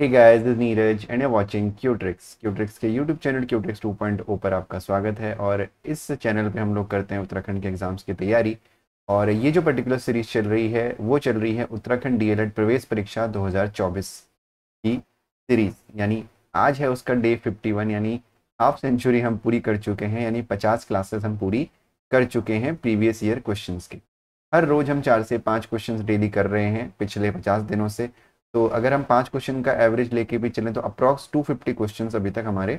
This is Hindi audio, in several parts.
Hey guys, this is Neeraj and you're watching Qtrix. Qtrix के YouTube channel Qtrix 2.0 पर आपका स्वागत है और इस चैनल पे हम लोग करते हैं उत्तराखंड के एग्ज़ाम्स की तैयारी और ये जो पर्टिकुलर सीरीज चल रही है वो चल रही है उत्तराखंड डीएलएड प्रवेश परीक्षा 2024 की सीरीज यानी आज है उसका डे 51 यानी हाफ सेंचुरी हम पूरी कर चुके हैं यानी पचास क्लासेस हम पूरी कर चुके हैं प्रीवियस ईयर क्वेश्चन के हर रोज़ हम चार से पाँच क्वेश्चन डेली कर रहे हैं पिछले पचास दिनों से तो अगर हम पाँच क्वेश्चन का एवरेज लेके भी चलें तो अप्रॉक्स 250 क्वेश्चंस अभी तक हमारे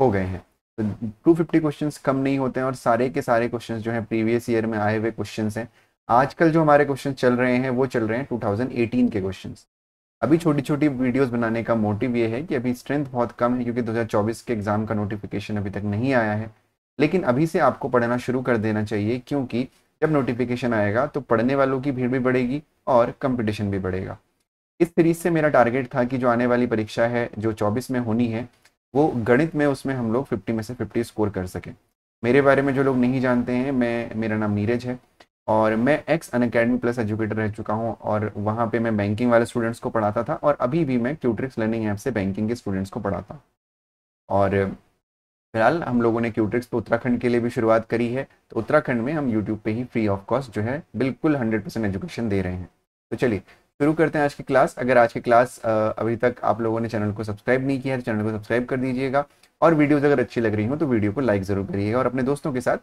हो गए हैं तो 250 क्वेश्चंस कम नहीं होते हैं और सारे के सारे क्वेश्चंस जो हैं प्रीवियस ईयर में आए हुए क्वेश्चंस हैं आजकल जो हमारे क्वेश्चन चल रहे हैं वो चल रहे हैं 2018 के क्वेश्चंस अभी छोटी छोटी वीडियोस बनाने का मोटिव ये है कि अभी स्ट्रेंथ बहुत कम है क्योंकि 2024 के एग्ज़ाम का नोटिफिकेशन अभी तक नहीं आया है लेकिन अभी से आपको पढ़ना शुरू कर देना चाहिए क्योंकि जब नोटिफिकेशन आएगा तो पढ़ने वालों की भीड़ भी बढ़ेगी और कंपटीशन भी बढ़ेगा इस सीरीज से मेरा टारगेट था कि जो आने वाली परीक्षा है जो 24 में होनी है वो गणित में उसमें हम लोग 50 में से 50 स्कोर कर सकें मेरे बारे में जो लोग नहीं जानते हैं मैं मेरा नाम नीरज है और मैं ex Unacademy plus educator रह चुका हूँ और वहाँ पे मैं बैंकिंग वाले स्टूडेंट्स को पढ़ाता था और अभी भी मैं क्यूट्रिक्स लर्निंग ऐप से बैंकिंग के स्टूडेंट्स को पढ़ाता हूँ और फिलहाल हम लोगों ने क्यूट्रिक्स पर उत्तराखंड के लिए भी शुरुआत करी है तो उत्तराखंड में हम यूट्यूब पे ही फ्री ऑफ कॉस्ट जो है बिल्कुल हंड्रेड परसेंट एजुकेशन दे रहे हैं तो चलिए शुरू करते हैं आज की क्लास अगर आज की क्लास अभी तक आप लोगों ने चैनल को सब्सक्राइब नहीं किया है तो चैनल को सब्सक्राइब कर दीजिएगा और वीडियोज़ अगर अच्छी लग रही हो तो वीडियो को लाइक ज़रूर करिएगा और अपने दोस्तों के साथ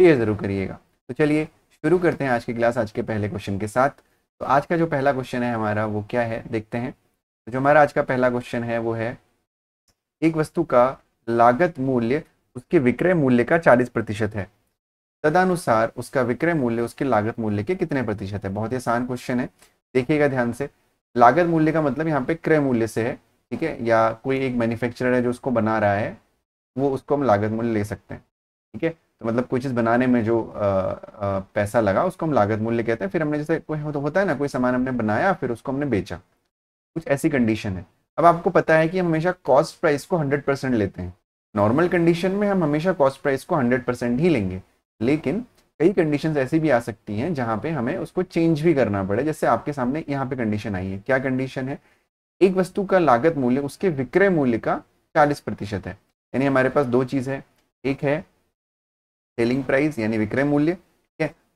शेयर ज़रूर करिएगा तो चलिए शुरू करते हैं आज की क्लास आज के पहले क्वेश्चन के साथ तो आज का जो पहला क्वेश्चन है हमारा वो क्या है देखते हैं तो जो हमारा आज का पहला क्वेश्चन है वो है एक वस्तु का लागत मूल्य उसके विक्रय मूल्य का चालीस प्रतिशत है तदनुसार उसका विक्रय मूल्य उसके लागत मूल्य के कितने प्रतिशत है बहुत ही आसान क्वेश्चन है देखिएगा ध्यान से लागत मूल्य का मतलब यहाँ पे क्रय मूल्य से है ठीक है या कोई एक मैन्युफैक्चरर है जो उसको बना रहा है वो उसको हम लागत मूल्य ले सकते हैं ठीक है तो मतलब कोई चीज़ बनाने में जो आ, आ, पैसा लगा उसको हम लागत मूल्य कहते हैं फिर हमने जैसे कोई तो होता है ना कोई सामान हमने बनाया फिर उसको हमने बेचा कुछ ऐसी कंडीशन है अब आपको पता है कि हम हमेशा कॉस्ट प्राइस को हंड्रेड लेते हैं नॉर्मल कंडीशन में हम हमेशा कॉस्ट प्राइस को हंड्रेड ही लेंगे लेकिन कई कंडीशन ऐसी भी आ सकती हैं जहां पे हमें उसको चेंज भी करना पड़े जैसे आपके सामने यहाँ पे कंडीशन आई है क्या कंडीशन है एक वस्तु का लागत मूल्य उसके विक्रय मूल्य का चालीस प्रतिशत है यानी हमारे पास दो चीज़ है एक है सेलिंग प्राइस यानी विक्रय मूल्य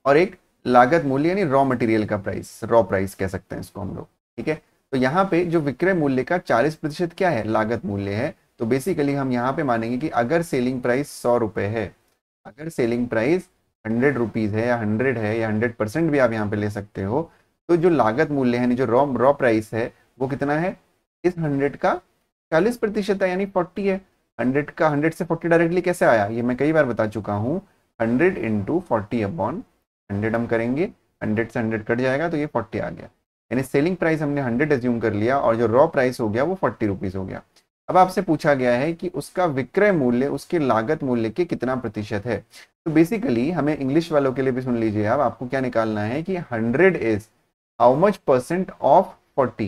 और एक लागत मूल्य यानी रॉ मटेरियल का प्राइस रॉ प्राइस कह सकते हैं इसको हम लोग ठीक है तो यहाँ पे जो विक्रय मूल्य का चालीस प्रतिशत क्या है लागत मूल्य है तो बेसिकली हम यहाँ पे मानेंगे कि अगर सेलिंग प्राइस सौ रुपये है अगर सेलिंग प्राइस हंड्रेड रुपीज़ है या हंड्रेड है या हंड्रेड परसेंट भी आप यहाँ पे ले सकते हो तो जो लागत मूल्य है जो रॉ रॉ प्राइस है वो कितना है इस हंड्रेड का चालीस प्रतिशत है यानी फोर्टी है हंड्रेड का हंड्रेड से फोर्टी डायरेक्टली कैसे आया ये मैं कई बार बता चुका हूँ hundred into forty upon hundred हम करेंगे हंड्रेड से हंड्रेड कट जाएगा तो ये फोर्टी आ गया यानी सेलिंग प्राइस हमने हंड्रेड एज्यूम कर लिया और जो रॉ प्राइस हो गया वो फोर्टी रुपीज़ हो गया अब आपसे पूछा गया है कि उसका विक्रय मूल्य उसके लागत मूल्य के कितना प्रतिशत है तो बेसिकली हमें इंग्लिश वालों के लिए भी सुन लीजिए आप आपको क्या निकालना है कि hundred is how much percent of forty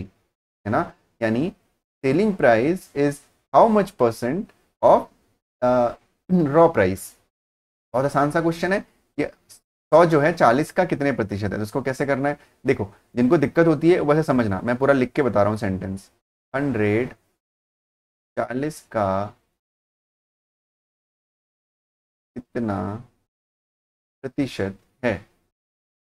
है ना यानी selling price is how much percent of raw price बहुत आसान सा क्वेश्चन है ये सौ जो है चालीस का कितने प्रतिशत है तो उसको कैसे करना है देखो जिनको दिक्कत होती है वैसे समझना मैं पूरा लिख के बता रहा हूँ सेंटेंस हंड्रेड चालीस का कितना प्रतिशत है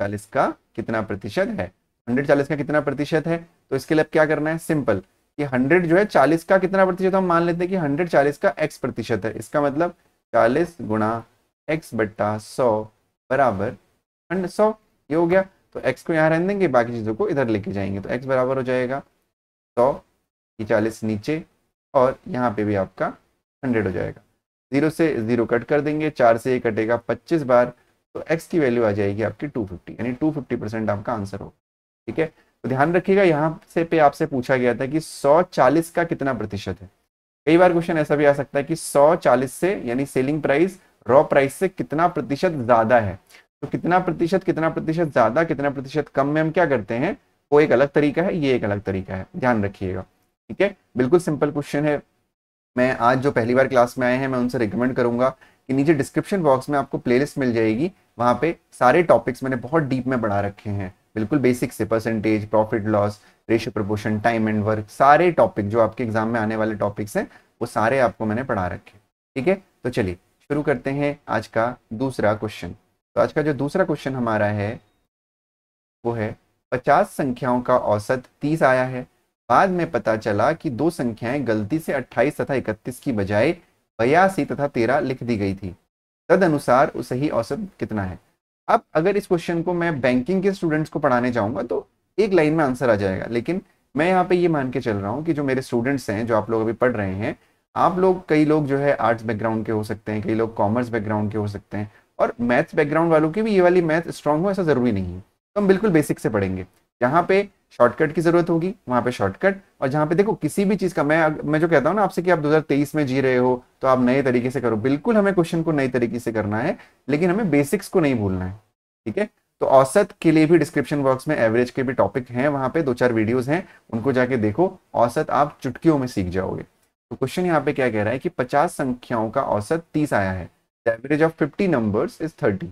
चालीस का कितना प्रतिशत है हंड्रेड चालीस का कितना प्रतिशत है तो इसके लिए अब क्या करना है सिंपल कि हंड्रेड जो है चालीस का कितना प्रतिशत हम मान लेते हैं कि हंड्रेड चालीस का एक्स प्रतिशत है इसका मतलब चालीस गुणा एक्स बट्टा सौ बराबर सौ ये हो गया तो एक्स को यहाँ रहने देंगे बाकी चीज़ों को इधर लेके जाएंगे तो एक्स बराबर हो जाएगा सौ चालीस नीचे और यहाँ पे भी आपका हंड्रेड हो जाएगा ज़ीरो से ज़ीरो कट कर देंगे चार से ये कटेगा पच्चीस बार तो एक्स की वैल्यू आ जाएगी आपकी टू फिफ्टी यानी टू फिफ्टी परसेंट आपका आंसर होगा ठीक है तो ध्यान रखिएगा यहाँ से पे आपसे पूछा गया था कि सौ चालीस का कितना प्रतिशत है कई बार क्वेश्चन ऐसा भी आ सकता है कि सौ चालीस से यानी सेलिंग प्राइस रॉ प्राइस से कितना प्रतिशत ज़्यादा है तो कितना प्रतिशत कितना प्रतिशत ज़्यादा कितना प्रतिशत कम में हम क्या करते हैं वो एक अलग तरीका है ये एक अलग तरीका है ध्यान रखिएगा ठीक है बिल्कुल सिंपल क्वेश्चन है मैं आज जो पहली बार क्लास में आए हैं मैं उनसे रिकमेंड करूंगा कि नीचे डिस्क्रिप्शन बॉक्स में आपको प्लेलिस्ट मिल जाएगी वहां पे सारे टॉपिक्स मैंने बहुत डीप में पढ़ा रखे हैं बिल्कुल बेसिक से percentage profit loss ratio proportion time and work सारे टॉपिक जो आपके एग्जाम में आने वाले टॉपिक्स हैं वो सारे आपको मैंने पढ़ा रखे ठीक है तो चलिए शुरू करते हैं आज का दूसरा क्वेश्चन तो आज का जो दूसरा क्वेश्चन हमारा है वो है पचास संख्याओं का औसत तीस आया है बाद में पता चला कि दो संख्याएं गलती से 28 तथा 31 की बजाय बयासी तथा 13 लिख दी गई थी तद अनुसार सही औसत कितना है अब अगर इस क्वेश्चन को मैं बैंकिंग के स्टूडेंट्स को पढ़ाने जाऊंगा तो एक लाइन में आंसर आ जाएगा लेकिन मैं यहाँ पे ये मान के चल रहा हूँ कि जो मेरे स्टूडेंट्स हैं जो आप लोग अभी पढ़ रहे हैं आप लोग कई लोग जो है आर्ट्स बैकग्राउंड के हो सकते हैं कई लोग कॉमर्स बैकग्राउंड के हो सकते हैं और मैथ्स बैकग्राउंड वालों की भी ये वाली मैथ स्ट्रांग हो ऐसा जरूरी नहीं है तो हम बिल्कुल बेसिक से पढ़ेंगे यहाँ पे शॉर्टकट की जरूरत होगी वहां पे शॉर्टकट और जहां पे देखो किसी भी चीज का मैं मैं जो कहता हूँ ना आपसे कि आप 2023 में जी रहे हो तो आप नए तरीके से करो बिल्कुल हमें क्वेश्चन को नई तरीके से करना है लेकिन हमें बेसिक्स को नहीं भूलना है ठीक है तो औसत के लिए भी डिस्क्रिप्शन बॉक्स में एवरेज के भी टॉपिक हैं वहां पे दो चार वीडियोज हैं उनको जाके देखो औसत आप चुटकियों में सीख जाओगे तो क्वेश्चन यहाँ पे क्या कह रहा है कि पचास संख्याओं का औसत तीस आया है average of fifty number is thirty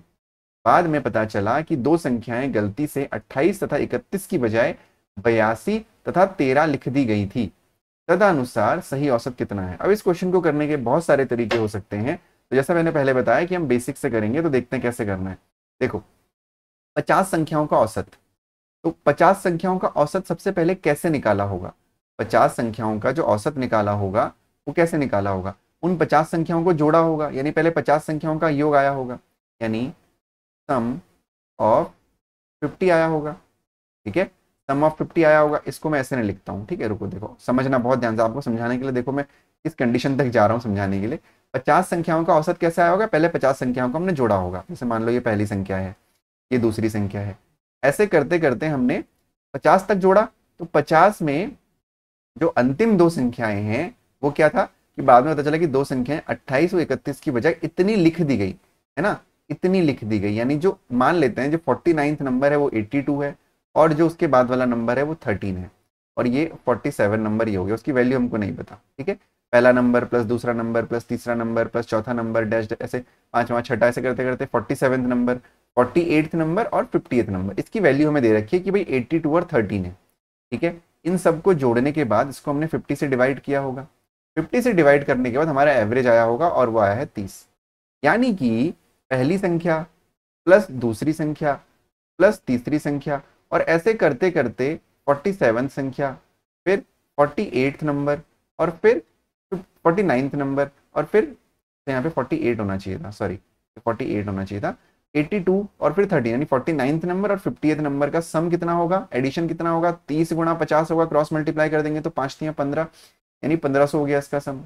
बाद में पता चला कि दो संख्याएं गलती से 28 तथा 31 की बजाय बयासी तथा 13 लिख दी गई थी तदनुसार सही औसत कितना है अब इस क्वेश्चन को करने के बहुत सारे तरीके हो सकते हैं तो जैसा मैंने पहले बताया कि हम बेसिक से करेंगे तो देखते हैं कैसे करना है देखो पचास संख्याओं का औसत तो पचास संख्याओं का औसत सबसे पहले कैसे निकाला होगा पचास संख्याओं का जो औसत निकाला होगा वो कैसे निकाला होगा उन पचास संख्याओं को जोड़ा होगा यानी पहले पचास संख्याओं का योग आया होगा यानी सम ऑफ फिफ्टी आया होगा ठीक है सम ऑफ फिफ्टी आया होगा इसको मैं ऐसे नहीं लिखता हूँ ठीक है रुको देखो समझना बहुत ध्यान से आपको समझाने के लिए देखो मैं इस कंडीशन तक जा रहा हूँ समझाने के लिए पचास संख्याओं का औसत कैसे आया होगा पहले पचास संख्याओं को हमने जोड़ा होगा जैसे मान लो ये पहली संख्या है ये दूसरी संख्या है ऐसे करते करते हमने पचास तक जोड़ा तो पचास में जो अंतिम दो संख्याएं हैं वो क्या था कि बाद में पता चला कि दो संख्याएं अट्ठाईस और इकतीस की बजाय इतनी लिख दी गई है ना इतनी लिख दी गई यानी जो मान लेते हैं जो फोर्टी नाइन्थ नंबर है वो एट्टी टू है और जो उसके बाद वाला नंबर है वो थर्टीन है और ये फोर्टी सेवन नंबर ये हो गया उसकी वैल्यू हमको नहीं पता ठीक है पहला नंबर प्लस दूसरा नंबर प्लस तीसरा नंबर प्लस चौथा नंबर डैश ऐसे पांचवा छठा ऐसे करते करते forty seventh number forty eighth number और फिफ्टी एथ नंबर इसकी वैल्यू हमें दे रखी है कि भाई एट्टी टू और थर्टीन है ठीक है इन सबको जोड़ने के बाद इसको हमने फिफ्टी से डिवाइड किया होगा फिफ्टी से डिवाइड करने के बाद हमारा एवरेज आया होगा और वो आया है तीस यानी कि पहली संख्या प्लस दूसरी संख्या प्लस तीसरी संख्या और ऐसे करते करते 47 संख्या फिर 48 नंबर और फिर 49 नंबर और फिर तो यहाँ पे 48 होना चाहिए था सॉरी 48 होना चाहिए था 82 और फिर 30 यानी 49 नंबर और 50th नंबर का सम कितना होगा एडिशन कितना होगा 30 गुणा पचास होगा क्रॉस मल्टीप्लाई कर देंगे तो पाँच तीन पंद्रह यानी 1500 हो गया इसका सम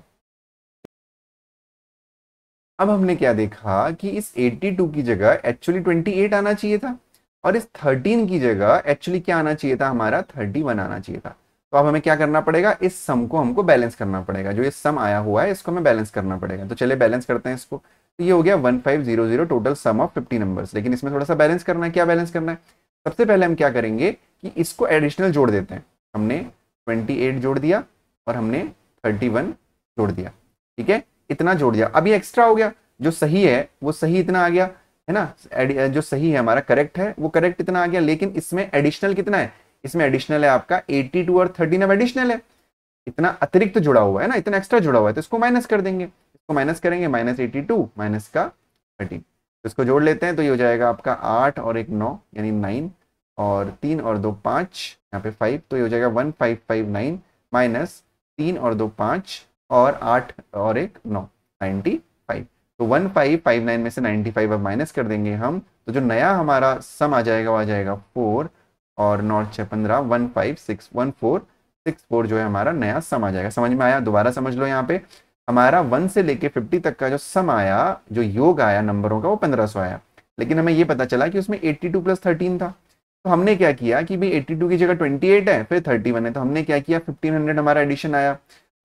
अब हमने क्या देखा कि इस 82 की जगह एक्चुअली 28 आना चाहिए था और इस 13 की जगह एक्चुअली क्या आना चाहिए था हमारा 31 आना चाहिए था तो अब हमें क्या करना पड़ेगा इस सम को हमको बैलेंस करना पड़ेगा जो ये सम आया हुआ है इसको हमें बैलेंस करना पड़ेगा तो चले बैलेंस करते हैं इसको तो ये हो गया 1500 टोटल सम ऑफ 50 नंबर्स लेकिन इसमें थोड़ा सा बैलेंस करना है क्या बैलेंस करना है सबसे पहले हम क्या करेंगे कि इसको एडिशनल जोड़ देते हैं हमने ट्वेंटी जोड़ दिया और हमने थर्टी जोड़ दिया ठीक है इतना जोड़ दिया अभी एक्स्ट्रा हो गया जो सही है वो सही इतना आ गया है ना जो सही है हमारा करेक्ट है वो करेक्ट इतना आ गया लेकिन इसमें एडिशनल कितना है इसमें एडिशनल है आपका 82 और 13 अब एडिशनल है इतना अतिरिक्त तो जुड़ा हुआ है ना इतना एक्स्ट्रा जुड़ा हुआ है तो इसको माइनस कर देंगे इसको माइनस करेंगे माइनस एटी टू माइनस का थर्टीन तो इसको जोड़ लेते हैं तो ये हो जाएगा आपका आठ और एक नौ यानी नाइन और तीन और दो पाँच यहाँ पे फाइव तो ये हो जाएगा one five five nine minus तीन और दो पाँच और आठ और एक नौ नाइन्टी फाइव तो वन फाइव फाइव नाइन में से नाइन्टी फाइव अब माइनस कर देंगे हम तो जो नया हमारा सम आ जाएगा वो आ जाएगा फोर और नौ छः पंद्रह one five six one four six four जो है हमारा नया सम आ जाएगा समझ में आया दोबारा समझ लो यहाँ पे हमारा वन से लेके फिफ्टी तक का जो सम आया जो योग आया नंबरों का वो पंद्रह सौ आया लेकिन हमें ये पता चला कि उसमें एट्टी टू प्लस थर्टीन था तो हमने क्या किया कि भाई एट्टी टू की जगह ट्वेंटी एट है फिर थर्टी वन है तो हमने क्या किया फिफ्टीन हंड्रेड हमारा एडिशन आया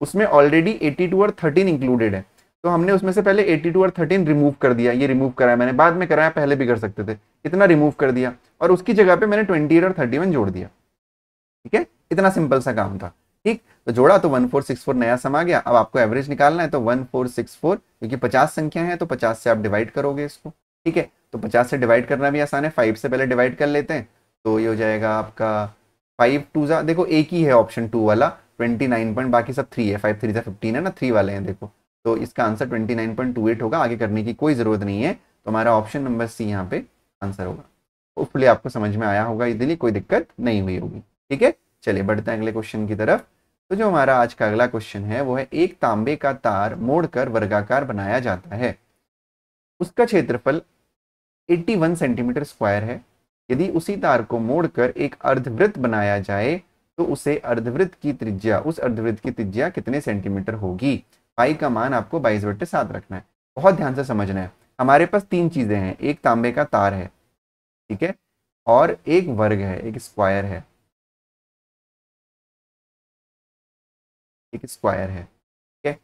उसमें ऑलरेडी 82 और 13 इंक्लूडेड है तो हमने उसमें से पहले 82 और 13 रिमूव कर दिया ये रिमूव कराया मैंने बाद में कराया पहले भी कर सकते थे इतना रिमूव कर दिया और उसकी जगह पे मैंने 28 और 31 जोड़ दिया ठीक है इतना सिंपल सा काम था ठीक तो जोड़ा तो 1464 नया सम आ गया अब आपको एवरेज निकालना है तो 1464 क्योंकि पचास संख्या है तो पचास से आप डिवाइड करोगे इसको ठीक है तो पचास से डिवाइड करना भी आसान है फाइव से पहले डिवाइड कर लेते हैं तो ये हो जाएगा आपका फाइव टू ज़ा देखो एक ही है ऑप्शन टू वाला ट्वेंटी नाइन पॉइंट बाकी सब थ्री है फाइव थ्री था फिफ्टीन है ना थ्री वाले हैं देखो तो इसका answer twenty nine point two eight होगा आगे करने की कोई ज़रूरत नहीं है तो हमारा ऑप्शन नंबर सी यहाँ पे आंसर होगा होपफुली आपको समझ में आया होगा इजीली कोई दिक्कत नहीं हुई होगी ठीक है चलिए बढ़ते हैं अगले क्वेश्चन की तरफ तो जो हमारा आज का अगला क्वेश्चन है वो है एक तांबे का तार मोड़कर वर्गाकार बनाया जाता है उसका क्षेत्रफल 81 सेंटीमीटर स्क्वायर है यदि उसी तार को मोड़कर एक अर्धवृत्त बनाया जाए तो उसे अर्धवृत्त की त्रिज्या उस अर्धवृत्त की त्रिज्या कितने सेंटीमीटर होगी पाई का मान आपको बाईस बट्टे सात रखना है बहुत ध्यान से समझना है हमारे पास तीन चीज़ें हैं एक तांबे का तार है ठीक है और एक वर्ग है एक स्क्वायर है एक स्क्वायर है ठीक है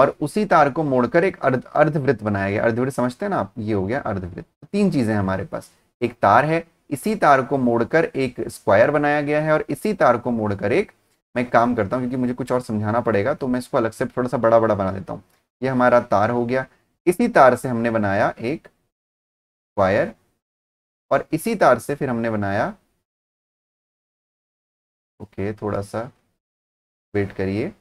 और उसी तार को मोड़कर एक अर्ध अर्धवृत्त बनाया गया अर्धवृत्त समझते हैं ना आप ये हो गया अर्धवृत्त तो तीन चीज़ें हमारे पास एक तार है इसी तार को मोड़कर एक स्क्वायर बनाया गया है और इसी तार को मोड़कर एक मैं काम करता हूँ क्योंकि मुझे कुछ और समझाना पड़ेगा तो मैं इसको अलग से थोड़ा सा बड़ा बड़ा बना देता हूँ ये हमारा तार हो गया इसी तार से हमने बनाया एक स्क्वायर और इसी तार से फिर हमने बनाया ओके थोड़ा सा वेट करिए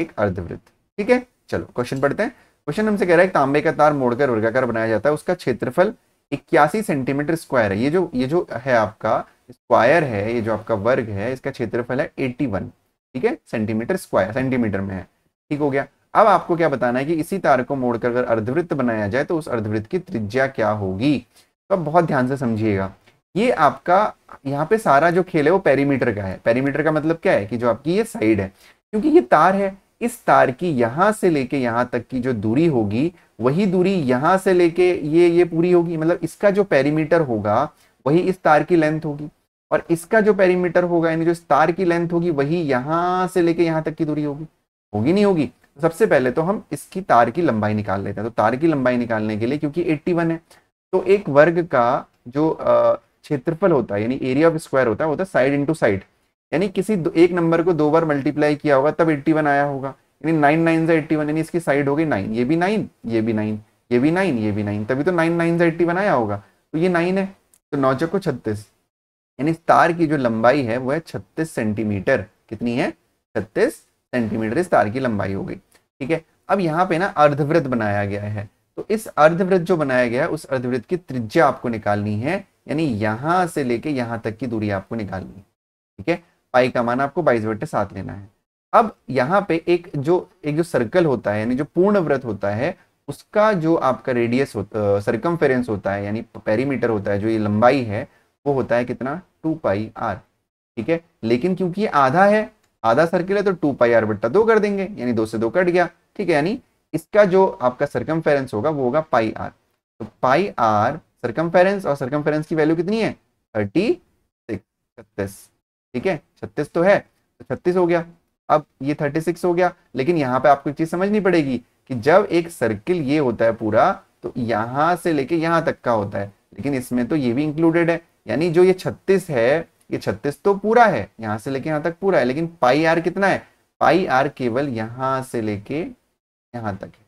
एक अर्धवृत्त ठीक है चलो क्वेश्चन पढ़ते हैं क्वेश्चन हमसे कह रहा है तांबे का तार मोड़कर वर्गाकार बनाया जाता है उसका क्षेत्रफल इक्यासी सेंटीमीटर स्क्वायर है ये जो ये जो है आपका स्क्वायर है ये जो आपका वर्ग है इसका क्षेत्रफल है 81 ठीक है सेंटीमीटर स्क्वायर सेंटीमीटर में है ठीक हो गया अब आपको क्या बताना है कि इसी तार को मोड़कर अगर अर्धवृत्त बनाया जाए तो उस अर्धवृत्त की त्रिज्या क्या होगी तो आप बहुत ध्यान से समझिएगा ये आपका यहाँ पे सारा जो खेल है वो पेरीमीटर का है पेरीमीटर का मतलब क्या है कि जो आपकी ये साइड है क्योंकि ये तार है इस तार की यहां से लेके यहां तक की जो दूरी होगी वही दूरी यहां से लेके ये ये पूरी होगी मतलब इसका जो पेरीमीटर होगा वही इस तार की लेंथ होगी और इसका जो पेरीमीटर होगा यानी जो इस तार की लेंथ होगी वही यहां से लेके यहां तक की दूरी होगी होगी नहीं होगी सबसे पहले तो हम इसकी तार की लंबाई निकाल लेते हैं तो तार की लंबाई निकालने के लिए क्योंकि 81 है तो एक वर्ग का जो क्षेत्रफल होता है यानी एरिया ऑफ स्क्वायर होता है वो होता है साइड इंटू साइड यानी किसी एक नंबर को दो बार मल्टीप्लाई किया होगा तब 81 आया होगा यानी नाइन नाइन से एट्टी वन यानी इसकी साइड हो गई नाइन ये भी नाइन ये भी नाइन ये भी नाइन ये भी नाइन तभी तो नाइन नाइन से एट्टी वन आया होगा तो ये नाइन है तो नौ चक्को छत्तीस यानी तार की जो लंबाई है वो है छत्तीस सेंटीमीटर कितनी है छत्तीस सेंटीमीटर इस तार की लंबाई हो गई ठीक है अब यहाँ पे ना अर्धवृत्त बनाया गया है तो इस अर्धवृत्त जो बनाया गया है उस अर्धवृत्त की त्रिज्या आपको निकालनी है यानी यहां से लेके यहां तक की दूरी आपको निकालनी है ठीक है पाई का मान आपको बाईस बटे सात लेना है अब यहाँ पे एक जो एक जो सर्कल होता है यानी जो पूर्ण व्रत होता है उसका जो आपका रेडियस होता होता है यानी पेरीमीटर होता है जो ये लंबाई है वो होता है कितना टू पाई आर ठीक है लेकिन क्योंकि ये आधा है आधा सर्किल है तो टू पाई आर बट्टा दो कर देंगे यानी दो से दो कट गया ठीक है यानी इसका जो आपका सर्कमफेरेंस होगा वो होगा पाई आर तो पाई आर सर्कमफेरेंस और सर्कमफेरेंस की वैल्यू कितनी है थर्टी सिक्स ठीक है छत्तीस तो है तो छत्तीस हो गया अब ये थर्टी सिक्स हो गया लेकिन यहाँ पे आपको एक चीज समझनी पड़ेगी कि जब एक सर्किल ये होता है पूरा तो यहां से लेके यहाँ तक का होता है लेकिन इसमें तो ये भी इंक्लूडेड है यानी जो ये छत्तीस है ये छत्तीस तो पूरा है यहां से लेके यहाँ तक पूरा है लेकिन पाई आर कितना है पाई आर केवल यहां से लेके यहाँ तक है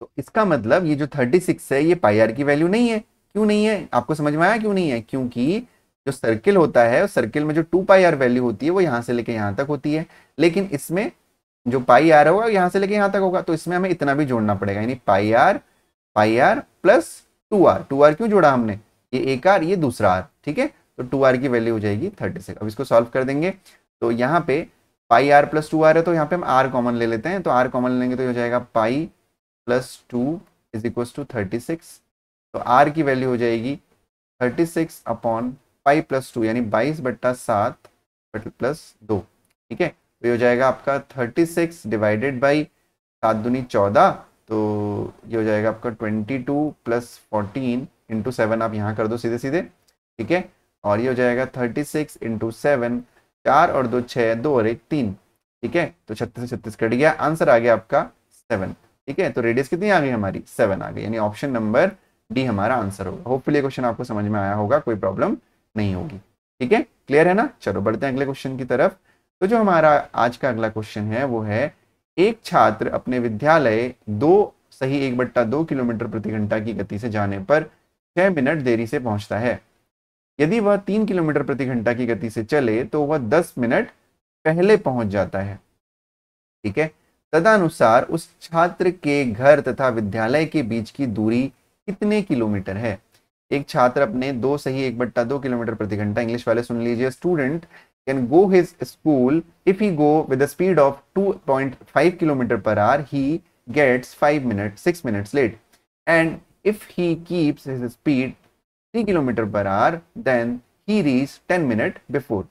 तो इसका मतलब ये जो थर्टी सिक्स है ये पाई आर की वैल्यू नहीं है क्यों नहीं है आपको समझ में आया क्यों नहीं है क्योंकि जो सर्किल होता है सर्किल में जो टू पाई आर वैल्यू होती है वो यहाँ से लेके यहाँ तक होती है लेकिन इसमें जो पाई आर होगा यहाँ से लेके यहाँ तक होगा तो इसमें हमें इतना भी जोड़ना पड़ेगा यानी pi r pi r plus two r two r क्यों जोड़ा हमने ये एक आर ये दूसरा आर ठीक है तो टू आर की वैल्यू हो जाएगी थर्टी सिक्स अब इसको सॉल्व कर देंगे तो यहाँ पे pi r plus two r है तो यहाँ पे हम आर कॉमन ले लेते हैं तो आर कॉमन लेंगे तो हो जाएगा pi plus two is equal to thirty six तो आर की वैल्यू हो जाएगी thirty six upon five plus two यानी बाईस बट्टा सात बट प्लस दो ठीक है तो ये हो जाएगा आपका थर्टी सिक्स डिवाइडेड बाई सात दुनी चौदह तो ये हो जाएगा आपका twenty two plus fourteen into seven आप यहाँ कर दो सीधे सीधे ठीक है और ये हो जाएगा थर्टी सिक्स इंटू सेवन चार और दो छः दो और एक तीन ठीक है तो छत्तीस छत्तीस कट गया आंसर आ गया आपका सेवन ठीक है तो रेडियस कितनी आ गई हमारी सेवन आ गई यानी ऑप्शन नंबर डी हमारा आंसर होगा होपफुली क्वेश्चन आपको समझ में आया होगा कोई प्रॉब्लम नहीं होगी ठीक है क्लियर है ना चलो बढ़ते हैं अगले क्वेश्चन की तरफ तो जो हमारा आज का अगला क्वेश्चन है वो है एक छात्र अपने विद्यालय दो सही एक बट्टा दो किलोमीटर प्रति घंटा की गति से जाने पर छह मिनट देरी से पहुंचता है यदि वह तीन किलोमीटर प्रति घंटा की गति से चले तो वह दस मिनट पहले पहुंच जाता है ठीक है तदनुसार उस छात्र के घर तथा विद्यालय के बीच की दूरी कितने किलोमीटर है एक छात्र अपने दो सही एक बट्टा दो किलोमीटर प्रति घंटा इंग्लिश वाले सुन लीजिए student can go his school if he go with speed of 2.5 kilometre per hour he gets 5 minute 6 minutes late and if he keeps his speed 3 kilometre per hour then he reach 10 minute before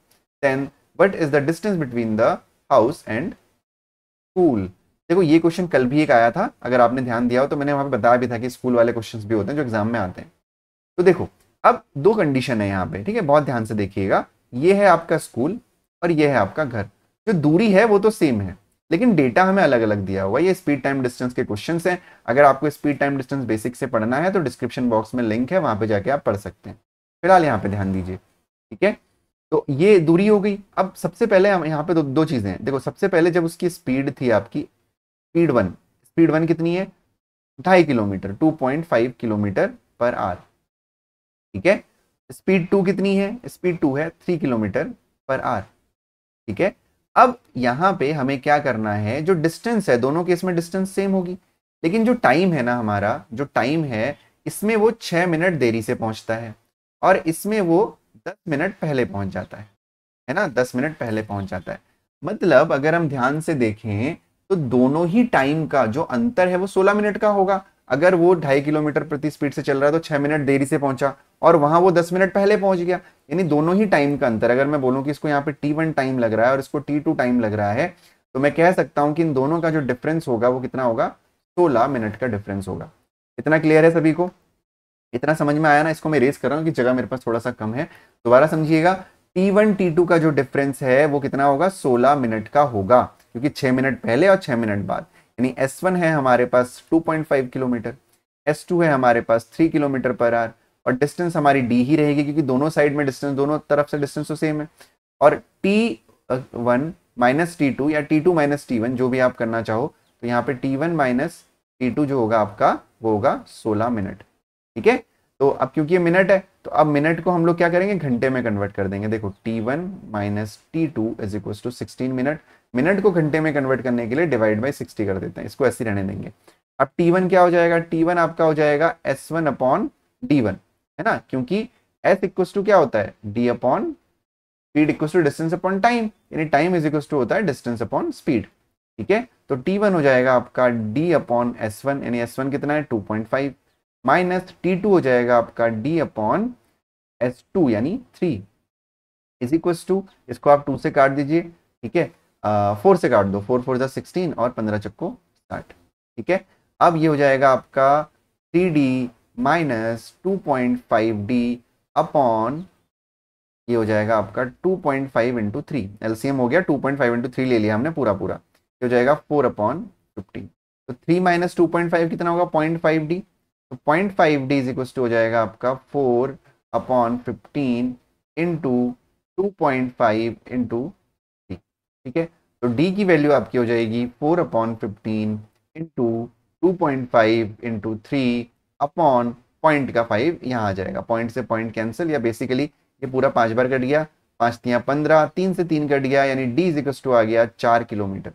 then what is the distance between the house and school देखो ये क्वेश्चन कल भी एक आया था अगर आपने ध्यान दिया हो तो मैंने वहां पर बताया भी था कि स्कूल वाले क्वेश्चन भी होते हैं जो एग्जाम में आते हैं तो देखो अब दो कंडीशन है यहाँ पे ठीक है बहुत ध्यान से देखिएगा ये है आपका स्कूल और ये है आपका घर जो दूरी है वो तो सेम है लेकिन डेटा हमें अलग अलग दिया हुआ ये स्पीड टाइम डिस्टेंस के क्वेश्चन हैं अगर आपको स्पीड टाइम डिस्टेंस बेसिक से पढ़ना है तो डिस्क्रिप्शन बॉक्स में लिंक है वहां पे जाके आप पढ़ सकते हैं फिलहाल यहाँ पे ध्यान दीजिए ठीक है तो ये दूरी हो गई अब सबसे पहले हम यहाँ पे दो, दो चीज़ें देखो सबसे पहले जब उसकी स्पीड थी आपकी स्पीड वन स्पीड वन कितनी है ढाई kilometre two point five kilometre per hour ठीक है स्पीड टू कितनी है स्पीड टू है थ्री किलोमीटर पर आर ठीक है अब यहाँ पे हमें क्या करना है जो डिस्टेंस है दोनों केस में डिस्टेंस सेम होगी लेकिन जो टाइम है ना हमारा जो टाइम है इसमें वो छः मिनट देरी से पहुँचता है और इसमें वो दस मिनट पहले पहुँच जाता है है ना दस मिनट पहले पहुँच जाता है मतलब अगर हम ध्यान से देखें तो दोनों ही टाइम का जो अंतर है वो सोलह मिनट का होगा अगर वो ढाई किलोमीटर प्रति स्पीड से चल रहा है तो छह मिनट देरी से पहुंचा और वहां वो दस मिनट पहले पहुंच गया यानी दोनों ही टाइम का अंतर अगर मैं बोलूँ कि इसको यहाँ पे टी वन टाइम लग रहा है और इसको टी टू टाइम लग रहा है तो मैं कह सकता हूँ कि इन दोनों का जो डिफरेंस होगा वो कितना होगा सोलह मिनट का डिफरेंस होगा इतना क्लियर है सभी को इतना समझ में आया ना इसको मैं रेस कर रहा हूँ कि जगह मेरे पास थोड़ा सा कम है दोबारा समझिएगा टी वन टी टू का जो डिफरेंस है वो कितना होगा सोलह मिनट का होगा क्योंकि छह मिनट पहले और छह मिनट बाद यानी S1 है हमारे पास 2.5 किलोमीटर S2 है हमारे पास 3 किलोमीटर पर आर और डिस्टेंस हमारी d ही रहेगी क्योंकि दोनों साइड में डिस्टेंस दोनों तरफ से डिस्टेंस तो सेम है और t1 one minus T to या t2 टू माइनस टी जो भी आप करना चाहो तो यहाँ पे t1 वन माइनस टी जो होगा आपका वो होगा 16 मिनट ठीक है तो अब क्योंकि ये मिनट है तो अब मिनट को हम लोग क्या करेंगे घंटे में कन्वर्ट कर देंगे देखो T one minus T two is equal to sixteen minute minute को घंटे में कन्वर्ट करने के लिए डिवाइड बाई सिक्सटी कर देते हैं इसको ऐसे रहने देंगे अब टी क्या हो जाएगा टी आपका हो जाएगा एस वन अपॉन डी है ना क्योंकि एस इक्व टू क्या होता है D upon speed equal to distance upon time यानी टाइम इज इक्व टू होता है डिस्टेंस अपॉन स्पीड ठीक है तो T1 हो जाएगा आपका D अपॉन S1 यानी S1 कितना है 2.5 पॉइंट फाइव माइनस टी हो जाएगा आपका D अपॉन S2 यानी 3 इज इक्व टू इसको आप 2 से काट दीजिए ठीक है फोर से काट दो फोर फोर ज़ा सिक्सटीन और पंद्रह चक्को साठ ठीक है अब ये हो जाएगा आपका three D minus two point five D upon ये हो जाएगा आपका two point five into three LCM हो गया two point five into three ले लिया हमने पूरा पूरा ये हो जाएगा फोर अपॉन फिफ्टीन तो three minus two point five कितना होगा पॉइंट फाइव डी तो पॉइंट फाइव डी टू हो जाएगा आपका four upon fifteen into two point five into ठीक है तो डी की वैल्यू आपकी हो जाएगी four upon fifteen into two point five into three upon point का फाइव यहाँ आ जाएगा पॉइंट से पॉइंट कैंसिल या बेसिकली ये पूरा पांच बार कट गया पांच तीन पंद्रह तीन से तीन कट गया यानी डी इजिकल्स टू आ गया चार किलोमीटर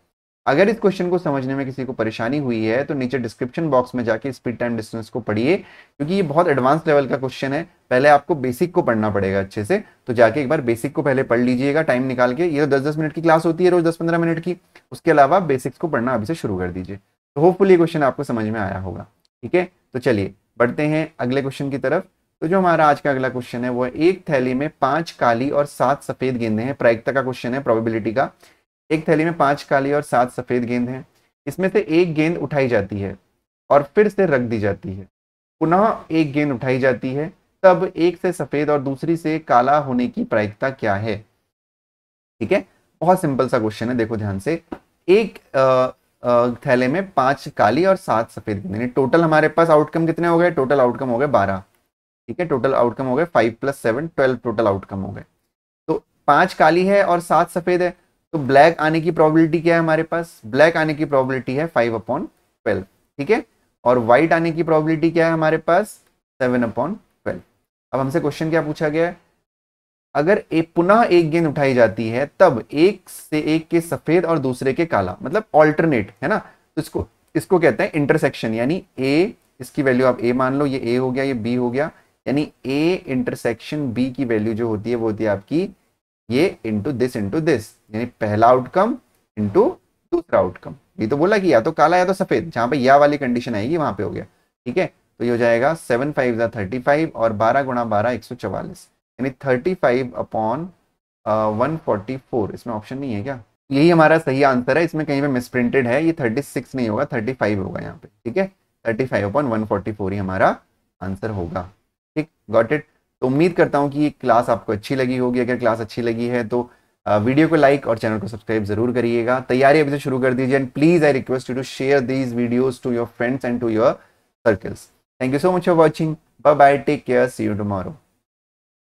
अगर इस क्वेश्चन को समझने में किसी को परेशानी हुई है तो नीचे डिस्क्रिप्शन बॉक्स में जाके स्पीड टाइम डिस्टेंस को पढ़िए क्योंकि ये बहुत एडवांस लेवल का क्वेश्चन है पहले आपको बेसिक को पढ़ना पड़ेगा अच्छे से तो जाके एक बार बेसिक को पहले पढ़ लीजिएगा टाइम निकाल के ये तो दस दस मिनट की क्लास होती है रोज दस पंद्रह मिनट की उसके अलावा बेसिक्स को पढ़ना अभी से शुरू कर दीजिए तो होपफुल ये क्वेश्चन आपको समझ में आया होगा ठीक है तो चलिए बढ़ते हैं अगले क्वेश्चन की तरफ तो जो हमारा आज का अगला क्वेश्चन है वो है एक थैली में पांच काली और सात सफेद गेंदे हैं प्रायिकता का क्वेश्चन है प्रोबेबिलिटी का एक थैली में पांच काली और सात सफ़ेद गेंद हैं इसमें से एक गेंद उठाई जाती है और फिर से रख दी जाती है पुनः एक गेंद उठाई जाती है तब एक से सफ़ेद और दूसरी से काला होने की प्रायिकता क्या है ठीक है बहुत सिंपल सा क्वेश्चन है देखो ध्यान से एक थैले में पांच काली और सात सफेद गेंद यानी टोटल हमारे पास आउटकम कितने हो गए टोटल आउटकम हो गए बारह ठीक है टोटल आउटकम हो गए five plus seven twelve total outcome हो गए तो पांच काली है और सात सफेद है तो ब्लैक आने की प्रॉबिलिटी क्या है हमारे पास ब्लैक आने की प्रॉबिलिटी है फाइव अपॉन ट्वेल्व ठीक है और व्हाइट आने की प्रॉबिलिटी क्या है हमारे पास सेवन अपॉन ट्वेल्व अब हमसे क्वेश्चन क्या पूछा गया है अगर एक पुनः एक गेंद उठाई जाती है तब एक से एक के सफेद और दूसरे के काला मतलब ऑल्टरनेट है ना तो इसको इसको कहते हैं इंटरसेक्शन यानी ए इसकी वैल्यू आप ए मान लो ये ए हो गया ये बी हो गया यानी ए इंटरसेक्शन बी की वैल्यू जो होती है वो होती है आपकी ये इंटू दिस इंटू दिस यानी पहला आउटकम इंटू दूसरा आउटकम ये तो बोला कि या तो काला या तो सफेद जहां पर यह वाली कंडीशन आएगी वहां पे हो गया ठीक है तो ये हो जाएगा सेवन फाइव या थर्टी फाइव और बारह गुणा बारह एक सौ चवालीस यानी thirty five upon one forty four इसमें ऑप्शन नहीं है क्या यही हमारा सही आंसर है इसमें कहीं पे मिसप्रिंटेड है ये थर्टी सिक्स नहीं होगा थर्टी फाइव होगा यहाँ पे ठीक है thirty five upon one forty four ही हमारा आंसर होगा ठीक गॉट इट तो उम्मीद करता हूँ कि ये क्लास आपको अच्छी लगी होगी अगर क्लास अच्छी लगी है तो वीडियो को लाइक और चैनल को सब्सक्राइब जरूर करिएगा तैयारी अभी से शुरू कर दीजिए and please I request you to share these videos to your friends and to your circles thank you so much for watching bye bye take care see you tomorrow